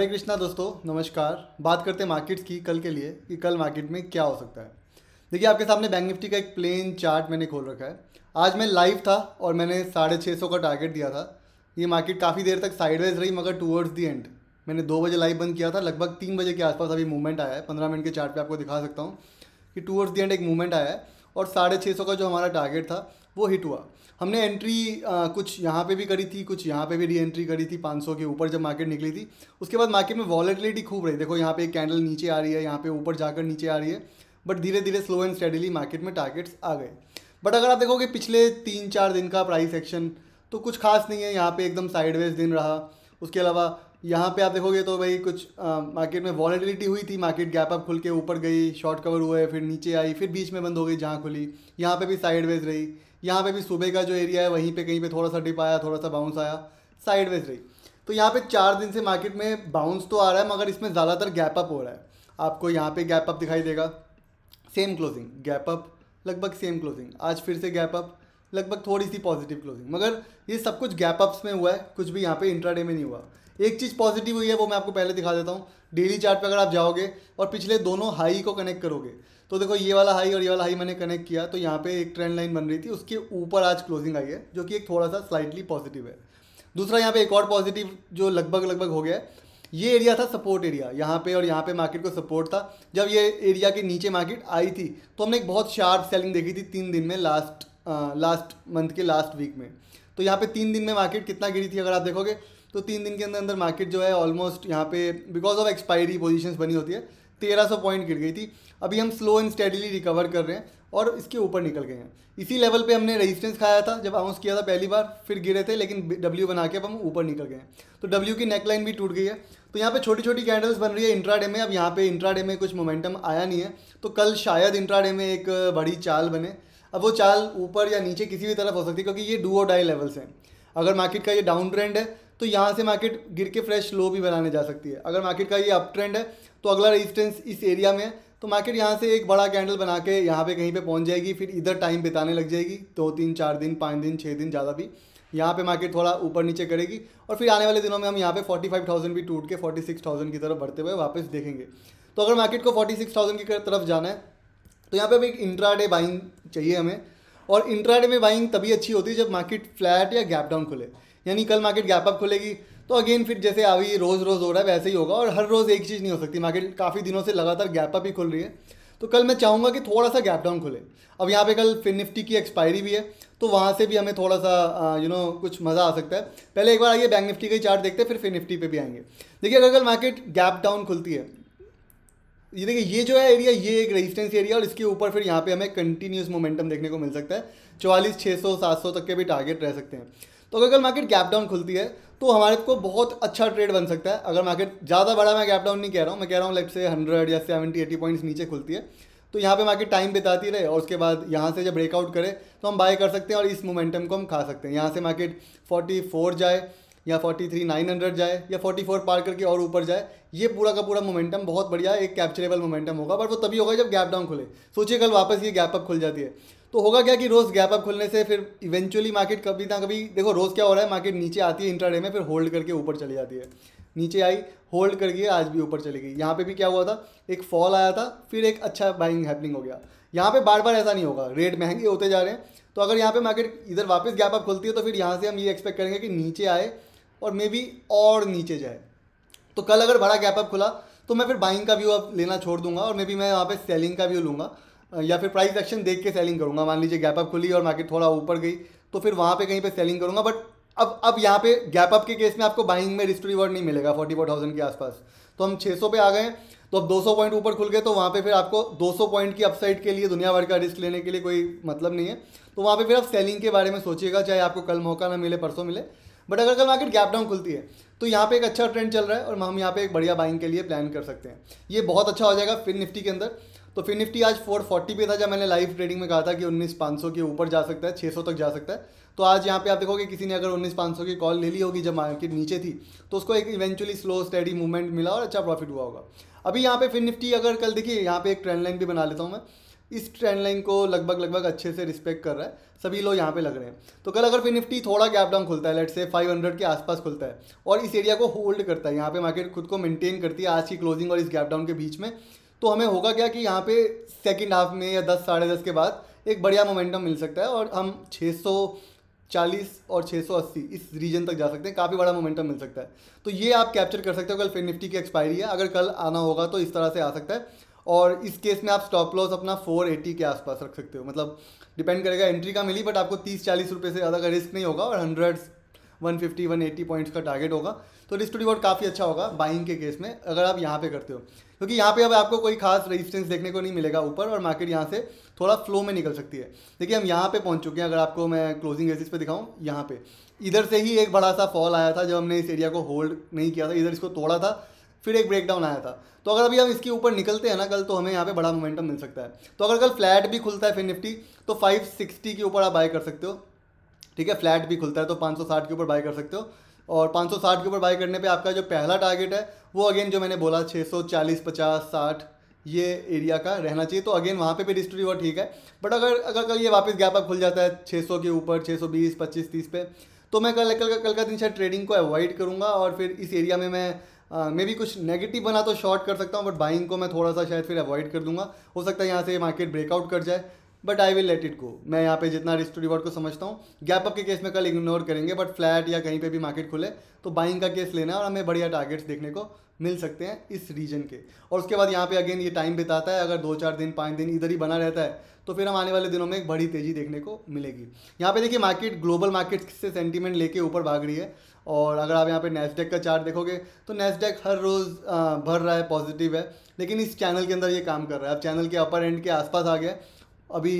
हरे कृष्णा दोस्तों नमस्कार बात करते हैं मार्केट्स की कल के लिए कि कल मार्केट में क्या हो सकता है देखिए आपके सामने बैंक निफ्टी का एक प्लेन चार्ट मैंने खोल रखा है आज मैं लाइव था और मैंने साढ़े छः सौ का टारगेट दिया था ये मार्केट काफ़ी देर तक साइडवाइज रही मगर टूवर्ड्स दी एंड मैंने दो बजे लाइव बंद किया था लगभग तीन बजे के आसपास अभी मूवमेंट आया है पंद्रह मिनट के चार्ट पर आपको दिखा सकता हूँ कि टूवर्ड्स दी एंड एक मूवमेंट आया है और साढ़े छः सौ का जो हमारा टारगेट था वो हिट हुआ हमने एंट्री आ, कुछ यहाँ पे भी करी थी कुछ यहाँ पे भी री एंट्री करी थी 500 के ऊपर जब मार्केट निकली थी उसके बाद मार्केट में वॉलेटिलिटी खूब रही देखो यहाँ पे एक कैंडल नीचे आ रही है यहाँ पे ऊपर जाकर नीचे आ रही है बट धीरे धीरे स्लो एंड स्टेडिली मार्केट में टारगेट्स आ गए बट अगर आप देखोगे पिछले तीन चार दिन का प्राइस एक्शन तो कुछ खास नहीं है यहाँ पे एकदम साइडवेज दिन रहा उसके अलावा यहाँ पे आप देखोगे तो भाई कुछ मार्केट में वॉलेटिलिटी हुई थी मार्केट गैप अप खुल के ऊपर गई शॉर्ट कवर हुए फिर नीचे आई फिर बीच में बंद हो गई जहाँ खुली यहाँ पे भी साइडवेज रही यहाँ पे भी सुबह का जो एरिया है वहीं पे कहीं पे थोड़ा सा डिप आया थोड़ा सा बाउंस आया साइडवेज रही तो यहाँ पे चार दिन से मार्केट में बाउंस तो आ रहा है मगर इसमें ज़्यादातर गैप अप हो रहा है आपको यहाँ पे गैप अप दिखाई देगा सेम क्लोजिंग गैप अप लगभग सेम क्लोजिंग आज फिर से गैप अप लगभग थोड़ी सी पॉजिटिव क्लोजिंग मगर ये सब कुछ गैप अप्स में हुआ है कुछ भी यहाँ पे इंट्राडे में नहीं हुआ एक चीज़ पॉजिटिव हुई है वो मैं आपको पहले दिखा देता हूँ डेली चार्ट पे अगर आप जाओगे और पिछले दोनों हाई को कनेक्ट करोगे तो देखो ये वाला हाई और ये वाला हाई मैंने कनेक्ट किया तो यहाँ पे एक ट्रेंड लाइन बन रही थी उसके ऊपर आज क्लोजिंग आई है जो कि एक थोड़ा सा स्लाइटली पॉजिटिव है दूसरा यहाँ पे एक और पॉजिटिव जो लगभग लगभग हो गया है ये एरिया था सपोर्ट एरिया यहाँ पे और यहाँ पे मार्केट को सपोर्ट था जब ये एरिया के नीचे मार्केट आई थी तो हमने एक बहुत शार्प सेलिंग देखी थी तीन दिन में लास्ट आ, लास्ट मंथ के लास्ट वीक में तो यहाँ पे तीन दिन में मार्केट कितना गिरी थी अगर आप देखोगे तो तीन दिन के अंदर अंदर मार्केट जो है ऑलमोस्ट यहाँ पे बिकॉज ऑफ एक्सपायरी पोजिशन बनी होती है तेरह सौ पॉइंट गिर गई थी अभी हम स्लो एंड स्टेडली रिकवर कर रहे हैं और इसके ऊपर निकल गए हैं इसी लेवल पे हमने रेजिस्टेंस खाया था जब अनाउंस किया था पहली बार फिर गिरे थे लेकिन डब्ल्यू बना के अब हम ऊपर निकल गए हैं तो डब्ल्यू की नेकलाइन भी टूट गई है तो यहाँ पे छोटी छोटी कैंडल्स बन रही है इंट्राडे में अब यहाँ पे इंट्राडे में कुछ मोमेंटम आया नहीं है तो कल शायद इंट्राडे में एक बड़ी चाल बने अब वो चाल ऊपर या नीचे किसी भी तरफ हो सकती है क्योंकि ये डू और डाई लेवल्स हैं अगर मार्केट का ये डाउन ट्रेंड है तो यहाँ से मार्केट गिर के फ्रेश लो भी बनाने जा सकती है अगर मार्केट का ये अप ट्रेंड है तो अगला रेजिस्टेंस इस एरिया में है तो मार्केट यहाँ से एक बड़ा कैंडल बना के यहाँ पे कहीं पे पहुँच जाएगी फिर इधर टाइम बिताने लग जाएगी दो तीन चार दिन पाँच दिन छः दिन ज़्यादा भी यहाँ पे मार्केट थोड़ा ऊपर नीचे करेगी और फिर आने वाले दिनों में हम यहाँ पे 45,000 भी टूट के 46,000 की तरफ बढ़ते हुए वापस देखेंगे तो अगर मार्केट को 46,000 की तरफ जाना है तो यहाँ पे अभी एक इंट्राडे बाइंग चाहिए हमें और इंट्राडे में बाइंग तभी अच्छी होती है जब मार्केट फ्लैट या गैप डाउन खुले यानी कल मार्केट गैप अप खुलेगी तो अगेन फिर जैसे अभी रोज़ रोज़ हो रहा है वैसे ही होगा और हर रोज़ एक चीज़ नहीं हो सकती मार्केट काफ़ी दिनों से लगातार गैप अप ही खुल रही है तो कल मैं चाहूँगा कि थोड़ा सा गैप डाउन खुले अब यहाँ पे कल फिर निफ्टी की एक्सपायरी भी है तो वहाँ से भी हमें थोड़ा सा यू नो कुछ मज़ा आ सकता है पहले एक बार आइए बैंक निफ्टी का ही चार्ट देखते हैं फिर फिर निफ्टी पे भी आएंगे देखिए अगर कल मार्केट गैप डाउन खुलती है ये देखिए ये जो है एरिया ये एक रेजिस्टेंस एरिया और इसके ऊपर फिर यहाँ पे हमें कंटिन्यूस मोमेंटम देखने को मिल सकता है चौवालीस छः सौ सात सौ तक के भी टारगेट रह सकते हैं तो अगर कल मार्केट गैप डाउन खुलती है तो हमारे को बहुत अच्छा ट्रेड बन सकता है अगर मार्केट ज़्यादा बड़ा मैं गैप डाउन नहीं कह रहा हूँ मैं कह रहा हूँ लेफ्ट से हंड्रेड या सेवेंटी एटी पॉइंट्स नीचे खुलती है तो यहाँ पे मार्केट टाइम बिताती रहे और उसके बाद यहाँ से जब ब्रेकआउट करे तो हम बाय कर सकते हैं और इस मोमेंटम को हम खा सकते हैं यहाँ से मार्केट फोर जाए या थ्री नाइन हंड्रेड जाए या फोर पार करके और ऊपर जाए ये पूरा का पूरा मोमेंटम बहुत बढ़िया एक कैप्चरेबल मोमेंटम होगा बट वो तभी होगा जब गैप डाउन खुले सोचिए कल वापस ये गैप अप खुल जाती है तो होगा क्या कि रोज़ गैप अप खुलने से फिर इवेंचुअली मार्केट कभी ना कभी देखो रोज़ क्या हो रहा है मार्केट नीचे आती है इंटरडे में फिर होल्ड करके ऊपर चली जाती है नीचे आई होल्ड करके आज भी ऊपर चली गई यहाँ पे भी क्या हुआ था एक फॉल आया था फिर एक अच्छा बाइंग हैपनिंग हो गया यहाँ पे बार बार ऐसा नहीं होगा रेट महंगे होते जा रहे हैं तो अगर यहाँ पे मार्केट इधर वापस गैप अप खुलती है तो फिर यहाँ से हम ये एक्सपेक्ट करेंगे कि नीचे आए और मे बी और नीचे जाए तो कल अगर बड़ा गैप अप खुला तो मैं फिर बाइंग का व्यू अब लेना छोड़ दूंगा और मे बी मैं वहाँ पे सेलिंग का व्यू लूँगा या फिर प्राइस एक्शन देख के सेलिंग करूंगा मान लीजिए गैप अप खुली और मार्केट थोड़ा ऊपर गई तो फिर वहाँ पे कहीं पे सेलिंग करूँगा बट अब अब यहाँ पे गैप अप के केस में आपको बाइंग में रिस्ट रिवर्ड नहीं मिलेगा फोर्टी फोर थाउजेंड के आसपास तो हम छः सौ पे आ गए तो अब दो सौ पॉइंट ऊपर खुल गए तो वहाँ पे फिर आपको दो सौ पॉइंट की अपसाइड के लिए दुनिया भर का रिस्क लेने के लिए कोई मतलब नहीं है तो वहाँ पे फिर आप सेलिंग के बारे में सोचिएगा चाहे आपको कल मौका ना मिले परसों मिले बट अगर कल मार्केट गैप डाउन खुलती है तो यहाँ पे एक अच्छा ट्रेंड चल रहा है और हम यहाँ पे एक बढ़िया बाइंग के लिए प्लान कर सकते हैं ये बहुत अच्छा हो जाएगा फिर निफ्टी के अंदर तो फिर निफ्टी आज 440 पे था जब मैंने लाइव ट्रेडिंग में कहा था कि उन्नीस पाँच सौ के ऊपर जा सकता है 600 तक जा सकता है तो आज यहाँ पे आप देखोगे कि किसी ने अगर उन्नीस पाँच सौ की कॉल ले ली होगी जब मार्केट नीचे थी तो उसको एक इवेंचुअली स्लो स्टडी मूवमेंट मिला और अच्छा प्रॉफिट हुआ होगा अभी यहाँ पे फिर निफ्टी अगर कल देखिए यहाँ पे एक ट्रेंड लाइन भी बना लेता हूँ मैं इस ट्रेंड लाइन को लगभग लगभग अच्छे से रिस्पेक्ट कर रहा है सभी लोग यहाँ पे लग रहे हैं तो कल अगर फिर निफ्टी थोड़ा गैप डाउन खुलता है लेट से 500 के आसपास खुलता है और इस एरिया को होल्ड करता है यहाँ पे मार्केट खुद को मेंटेन करती है आज की क्लोजिंग और इस गैप डाउन के बीच में तो हमें होगा क्या कि यहाँ पे सेकेंड हाफ में या दस साढ़े दस के बाद एक बढ़िया मोमेंटम मिल सकता है और हम 640 और 680 इस रीजन तक जा सकते हैं काफ़ी बड़ा मोमेंटम मिल सकता है तो ये आप कैप्चर कर सकते हो कल फिर निफ्टी की एक्सपायरी है अगर कल आना होगा तो इस तरह से आ सकता है और इस केस में आप स्टॉप लॉस अपना 480 के आसपास रख सकते हो मतलब डिपेंड करेगा एंट्री का मिली बट आपको 30 चालीस रुपये से ज़्यादा का रिस्क नहीं होगा और हंड्रेड 150 180 पॉइंट्स का टारगेट होगा तो रिस्क टू रिवॉर्ड काफ़ी अच्छा होगा बाइंग के केस में अगर आप यहाँ पे करते हो क्योंकि यहाँ पे अब आपको कोई खास रेजिस्टेंस देखने को नहीं मिलेगा ऊपर और मार्केट यहाँ से थोड़ा फ्लो में निकल सकती है देखिए हम यहाँ पे पहुँच चुके हैं अगर आपको मैं क्लोजिंग एसिस पे दिखाऊँ यहाँ पे इधर से ही एक बड़ा सा फॉल आया था जब हमने इस एरिया को होल्ड नहीं किया था इधर इसको तोड़ा था फिर एक ब्रेकडाउन आया था तो अगर अभी हम इसके ऊपर निकलते हैं ना कल तो हमें यहाँ पे बड़ा मोमेंटम मिल सकता है तो अगर कल फ्लैट भी खुलता है फिर निफ्टी तो 560 के ऊपर आप बाय कर सकते हो ठीक है फ्लैट भी खुलता है तो 560 के ऊपर बाय कर सकते हो और 560 के ऊपर बाई करने पे आपका जो पहला टारगेट है वो अगेन जो मैंने बोला 640 50 60 ये एरिया का रहना चाहिए तो अगेन वहाँ पे भी डिस्ट्री हुआ ठीक है बट अगर अगर कल ये वापस गैप अप खुल जाता है 600 के ऊपर 620 25 30 पे तो मैं कल कल कल का दिन शायद ट्रेडिंग को अवॉइड करूँगा और फिर इस एरिया में मैं मे भी कुछ नेगेटिव बना तो शॉर्ट कर सकता हूँ बट बाइंग को मैं थोड़ा सा शायद फिर अवॉइड कर दूंगा हो सकता है यहाँ से मार्केट ब्रेकआउट कर जाए but I will let it go मैं यहाँ पे जितना रिस्ट टू रिवॉर्ड को समझता हूँ गैप अप के केस में कल इग्नोर करेंगे बट फ्लैट या कहीं पे भी मार्केट खुले तो बाइंग का केस लेना है और हमें बढ़िया टारगेट्स देखने को मिल सकते हैं इस रीजन के और उसके बाद यहाँ पे अगेन ये टाइम बिताता है अगर दो चार दिन पाँच दिन इधर ही बना रहता है तो फिर हम आने वाले दिनों में एक बड़ी तेज़ी देखने को मिलेगी यहाँ पे देखिए मार्केट ग्लोबल मार्केट से सेंटीमेंट लेके ऊपर भाग रही है और अगर आप यहाँ पे नेस्डेक का चार्ट देखोगे तो नेस्डेक हर रोज़ भर रहा है पॉजिटिव है लेकिन इस चैनल के अंदर ये काम कर रहा है अब चैनल के अपर एंड के आसपास आ गया अभी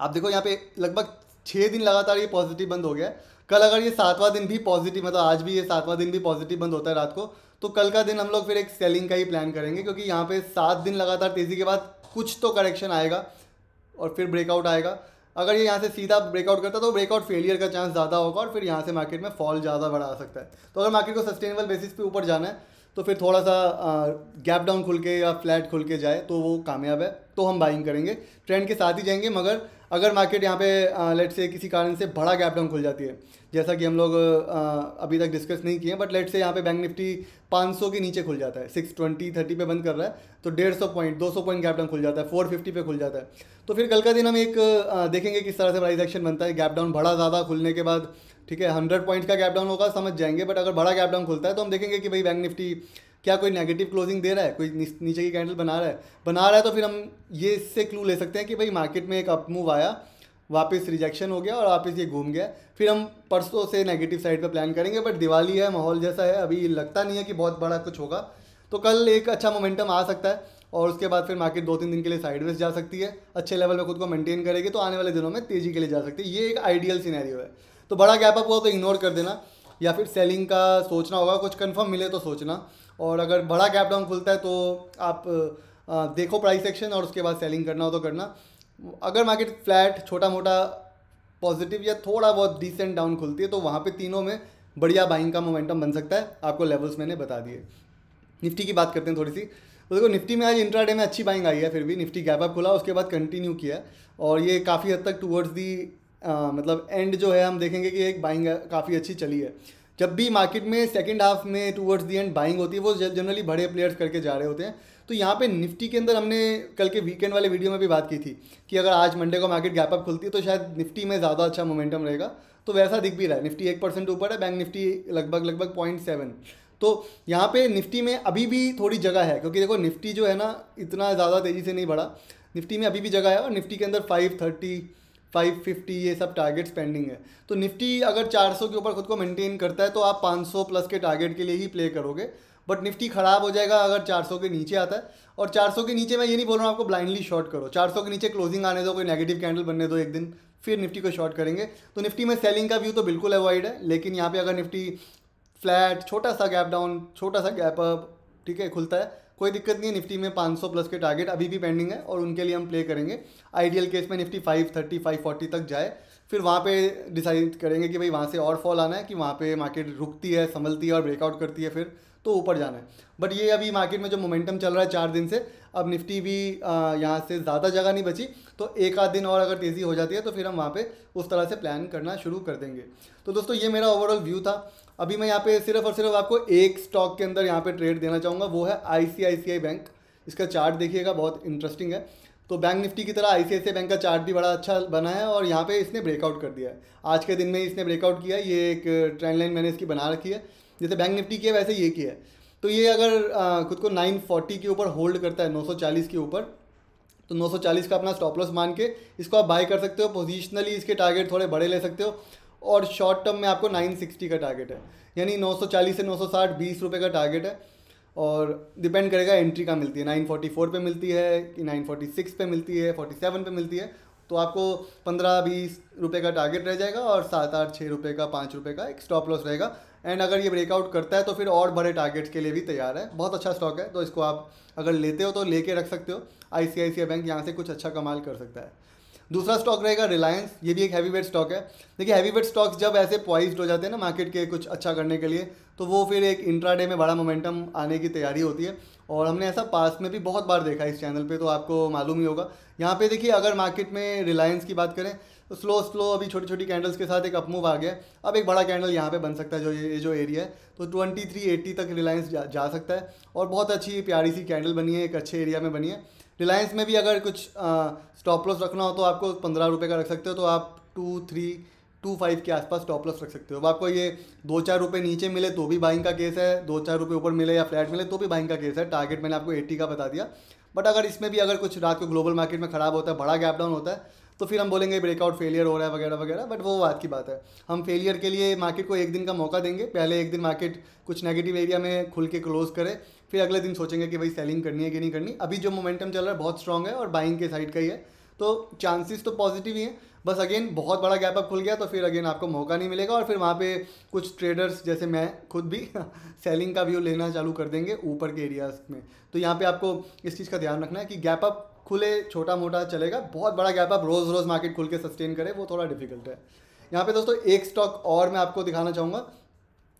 आप देखो यहाँ पे लगभग छः दिन लगातार ये पॉजिटिव बंद हो गया है कल अगर ये सातवां दिन भी पॉजिटिव मतलब आज भी ये सातवां दिन भी पॉजिटिव बंद होता है रात को तो कल का दिन हम लोग फिर एक सेलिंग का ही प्लान करेंगे क्योंकि यहाँ पे सात दिन लगातार तेज़ी के बाद कुछ तो करेक्शन आएगा और फिर ब्रेकआउट आएगा अगर ये यहाँ से सीधा ब्रेकआउट करता तो ब्रेकआउट फेलियर का चांस ज़्यादा होगा और फिर यहाँ से मार्केट में फॉल ज़्यादा बढ़ा सकता है तो अगर मार्केट को सस्टेनेबल बेसिस पे ऊपर जाना है तो फिर थोड़ा सा गैप डाउन खुल के या फ्लैट खुल के जाए तो वो कामयाब है तो हम बाइंग करेंगे ट्रेंड के साथ ही जाएंगे मगर अगर मार्केट यहाँ पे लेट से किसी कारण से बड़ा गैप डाउन खुल जाती है जैसा कि हम लोग अभी तक डिस्कस नहीं किए बट लेट से यहाँ पे बैंक निफ्टी 500 के नीचे खुल जाता है 620 30 पे बंद कर रहा है तो 150 पॉइंट 200 पॉइंट गैप डाउन खुल जाता है 450 पे खुल जाता है तो फिर कल का दिन हम एक देखेंगे किस तरह से प्राइस एक्शन बनता है गैप डाउन बड़ा ज़्यादा खुलने के बाद ठीक है हंड्रेड पॉइंट का गैप डाउन होगा समझ जाएंगे बट अगर बड़ा गैप डाउन खुलता है तो हम देखेंगे कि भाई बैंक निफ्टी क्या कोई नेगेटिव क्लोजिंग दे रहा है कोई नीचे की कैंडल बना रहा है बना रहा है तो फिर हम ये इससे क्लू ले सकते हैं कि भाई मार्केट में एक अप मूव आया वापस रिजेक्शन हो गया और वापस ये घूम गया फिर हम परसों से नेगेटिव साइड पर प्लान करेंगे बट दिवाली है माहौल जैसा है अभी लगता नहीं है कि बहुत बड़ा कुछ होगा तो कल एक अच्छा मोमेंटम आ सकता है और उसके बाद फिर मार्केट दो तीन दिन के लिए साइडवेज जा सकती है अच्छे लेवल पर खुद को मेंटेन करेगी तो आने वाले दिनों में तेज़ी के लिए जा सकती है ये एक आइडियल सीनैरियो है तो बड़ा गैप अप हुआ तो इग्नोर कर देना या फिर सेलिंग का सोचना होगा कुछ कंफर्म मिले तो सोचना और अगर बड़ा गैप डाउन खुलता है तो आप देखो प्राइस एक्शन और उसके बाद सेलिंग करना हो तो करना अगर मार्केट फ्लैट छोटा मोटा पॉजिटिव या थोड़ा बहुत डिसेंट डाउन खुलती है तो वहाँ पे तीनों में बढ़िया बाइंग का मोमेंटम बन सकता है आपको लेवल्स मैंने बता दिए निफ्टी की बात करते हैं थोड़ी सी तो देखो निफ्टी में आज इंट्राडे में अच्छी बाइंग आई है फिर भी निफ्टी गैप अप खुला उसके बाद कंटिन्यू किया और ये काफ़ी हद तक टूवर्ड्स दी आ, मतलब एंड जो है हम देखेंगे कि एक बाइंग काफ़ी अच्छी चली है जब भी मार्केट में सेकेंड हाफ में टूवर्ड्स दी एंड बाइंग होती है वो जनरली बड़े प्लेयर्स करके जा रहे होते हैं तो यहाँ पे निफ्टी के अंदर हमने कल के वीकेंड वाले वीडियो में भी बात की थी कि अगर आज मंडे को मार्केट गैप अप खुलती है तो शायद निफ्टी में ज़्यादा अच्छा मोमेंटम रहेगा तो वैसा दिख भी रहा है निफ्टी एक परसेंट ऊपर है बैंक निफ्टी लगभग लगभग पॉइंट सेवन तो यहाँ पे निफ्टी में अभी भी थोड़ी जगह है क्योंकि देखो निफ्टी जो है ना इतना ज़्यादा तेज़ी से नहीं बढ़ा निफ्टी में अभी भी जगह है और निफ्टी के अंदर फाइव थर्टी 550 ये सब टारगेट्स पेंडिंग है तो निफ्टी अगर 400 के ऊपर खुद को मेंटेन करता है तो आप 500 प्लस के टारगेट के लिए ही प्ले करोगे बट निफ्टी ख़राब हो जाएगा अगर 400 के नीचे आता है और 400 के नीचे मैं ये नहीं बोल रहा हूँ आपको ब्लाइंडली शॉर्ट करो 400 के नीचे क्लोजिंग आने दो कोई नेगेटिव कैंडल बनने दो एक दिन फिर निफ्टी को शॉर्ट करेंगे तो निफ्टी में सेलिंग का व्यू तो बिल्कुल अवॉइड है लेकिन यहाँ पर अगर निफ्टी फ्लैट छोटा सा गैप डाउन छोटा सा गैप अप ठीक है खुलता है कोई दिक्कत नहीं है निफ्टी में 500 प्लस के टारगेट अभी भी पेंडिंग है और उनके लिए हम प्ले करेंगे आइडियल केस में निफ्टी 530 फोर्टी तक जाए फिर वहाँ पे डिसाइड करेंगे कि भाई वहाँ से और फॉल आना है कि वहाँ पे मार्केट रुकती है संभलती है और ब्रेकआउट करती है फिर तो ऊपर जाना है बट ये अभी मार्केट में जो मोमेंटम चल रहा है चार दिन से अब निफ्टी भी यहाँ से ज़्यादा जगह नहीं बची तो एक आध दिन और अगर तेज़ी हो जाती है तो फिर हम वहाँ पे उस तरह से प्लान करना शुरू कर देंगे तो दोस्तों ये मेरा ओवरऑल व्यू था अभी मैं यहाँ पे सिर्फ और सिर्फ आपको एक स्टॉक के अंदर यहाँ पे ट्रेड देना चाहूँगा वो है आई बैंक इसका चार्ट देखिएगा बहुत इंटरेस्टिंग है तो बैंक निफ्टी की तरह आई बैंक का चार्ट भी बड़ा अच्छा बना है और यहाँ पे इसने ब्रेकआउट कर दिया है आज के दिन में इसने ब्रेकआउट किया ये एक ट्रेंड लाइन मैंने इसकी बना रखी है जैसे बैंक निफ्टी की है वैसे ये की है तो ये अगर आ, खुद को 940 के ऊपर होल्ड करता है 940 के ऊपर तो 940 का अपना स्टॉप लॉस मान के इसको आप बाय कर सकते हो पोजिशनली इसके टारगेट थोड़े बड़े ले सकते हो और शॉर्ट टर्म में आपको 960 का टारगेट है यानी 940 से 960 बीस रुपये का टारगेट है और डिपेंड करेगा एंट्री का मिलती है 944 पे मिलती है कि 946 पे मिलती है 47 पे मिलती है तो आपको पंद्रह बीस रुपये का टारगेट रह जाएगा और सात आठ छः रुपये का पाँच रुपये का एक स्टॉप लॉस रहेगा एंड अगर ये ब्रेकआउट करता है तो फिर और बड़े टारगेट्स के लिए भी तैयार है बहुत अच्छा स्टॉक है तो इसको आप अगर लेते हो तो लेके रख सकते हो आई बैंक यहाँ से कुछ अच्छा कमाल कर सकता है दूसरा स्टॉक रहेगा रिलायंस ये भी एक हैवी वेट स्टॉक है देखिए हैवी वेट स्टॉक्स जब ऐसे पॉइज्ड हो जाते हैं ना मार्केट के कुछ अच्छा करने के लिए तो वो फिर एक इंट्राडे में बड़ा मोमेंटम आने की तैयारी होती है और हमने ऐसा पास में भी बहुत बार देखा इस चैनल पर तो आपको मालूम ही होगा यहाँ पे देखिए अगर मार्केट में रिलायंस की बात करें तो स्लो स्लो अभी छोटी छोटी कैंडल्स के साथ एक अपमूव आ गया अब एक बड़ा कैंडल यहाँ पे बन सकता है जो ये जो एरिया है तो ट्वेंटी थ्री एट्टी तक रिलायंस जा, जा सकता है और बहुत अच्छी प्यारी सी कैंडल बनी है एक अच्छे एरिया में बनी है रिलायंस में भी अगर कुछ स्टॉप लॉस रखना हो तो आपको पंद्रह रुपये का रख सकते हो तो आप टू थ्री टू फाइव के आसपास स्टॉप लॉस रख सकते हो अब आपको ये दो चार रुपये नीचे मिले तो भी बाइंग का केस है दो चार रुपये ऊपर मिले या फ्लैट मिले तो भी बाइंग का केस है टारगेट मैंने आपको एट्टी का बता दिया बट अगर इसमें भी अगर कुछ रात को ग्लोबल मार्केट में ख़राब होता है बड़ा गैप डाउन होता है तो फिर हम बोलेंगे ब्रेकआउट फेलियर हो रहा है वगैरह वगैरह बट वो बात की बात है हम फेलियर के लिए मार्केट को एक दिन का मौका देंगे पहले एक दिन मार्केट कुछ नेगेटिव एरिया में खुल के क्लोज करे फिर अगले दिन सोचेंगे कि भाई सेलिंग करनी है कि नहीं करनी अभी जो मोमेंटम चल रहा है बहुत स्ट्रॉग है और बाइंग के साइड का ही है तो चांसेस तो पॉजिटिव ही हैं बस अगेन बहुत बड़ा गैप अप खुल गया तो फिर अगेन आपको मौका नहीं मिलेगा और फिर वहाँ पे कुछ ट्रेडर्स जैसे मैं खुद भी सेलिंग का व्यू लेना चालू कर देंगे ऊपर के एरियाज में तो यहाँ पे आपको इस चीज़ का ध्यान रखना है कि गैप अप खुले छोटा मोटा चलेगा बहुत बड़ा गैप अप रोज़ रोज़ मार्केट खुल के सस्टेन करे वो थोड़ा डिफिकल्ट है यहाँ पे दोस्तों एक स्टॉक और मैं आपको दिखाना चाहूँगा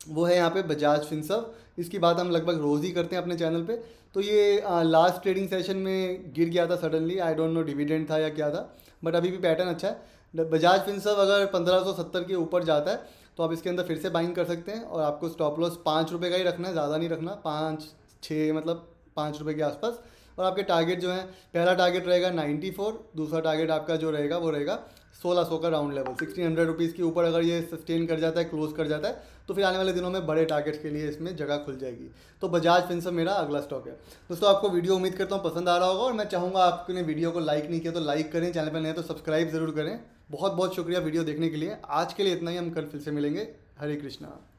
वो है यहाँ पे बजाज फिनसव इसकी बात हम लगभग रोज़ ही करते हैं अपने चैनल पे तो ये आ, लास्ट ट्रेडिंग सेशन में गिर गया था suddenly I don't know dividend था या क्या था बट अभी भी पैटर्न अच्छा है बजाज फिनसव अगर पंद्रह के ऊपर जाता है तो आप इसके अंदर फिर से बाइंग कर सकते हैं और आपको स्टॉप लॉस पाँच रुपये का ही रखना है ज़्यादा नहीं रखना पाँच छः मतलब पाँच रुपये के आसपास और आपके टारगेट जो हैं पहला टारगेट रहेगा नाइन्टी फोर दूसरा टारगेट आपका जो रहेगा वो रहेगा सोलह सौ का round level sixteen hundred rupees के ऊपर अगर ये सस्टेन कर जाता है क्लोज कर जाता है तो फिर आने वाले दिनों में बड़े टारगेट्स के लिए इसमें जगह खुल जाएगी तो बजाज से मेरा अगला स्टॉक है दोस्तों आपको वीडियो उम्मीद करता हूँ पसंद आ रहा होगा और मैं चाहूँगा आपने वीडियो को लाइक नहीं किया तो लाइक करें चैनल पर नहीं तो सब्सक्राइब ज़रूर करें बहुत बहुत शुक्रिया वीडियो देखने के लिए आज के लिए इतना ही हम कल फिर से मिलेंगे हरे कृष्णा